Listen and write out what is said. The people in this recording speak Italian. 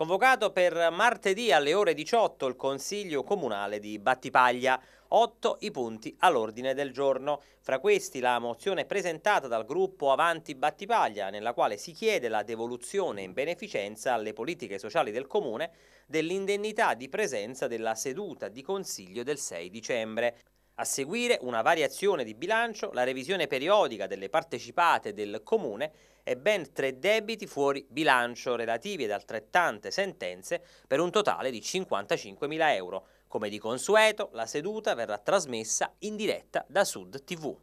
Convocato per martedì alle ore 18 il Consiglio Comunale di Battipaglia. 8 i punti all'ordine del giorno. Fra questi la mozione presentata dal gruppo Avanti Battipaglia, nella quale si chiede la devoluzione in beneficenza alle politiche sociali del Comune dell'indennità di presenza della seduta di Consiglio del 6 dicembre. A seguire una variazione di bilancio, la revisione periodica delle partecipate del Comune e ben tre debiti fuori bilancio relativi ad altrettante sentenze per un totale di 55.000 euro. Come di consueto, la seduta verrà trasmessa in diretta da Sud TV.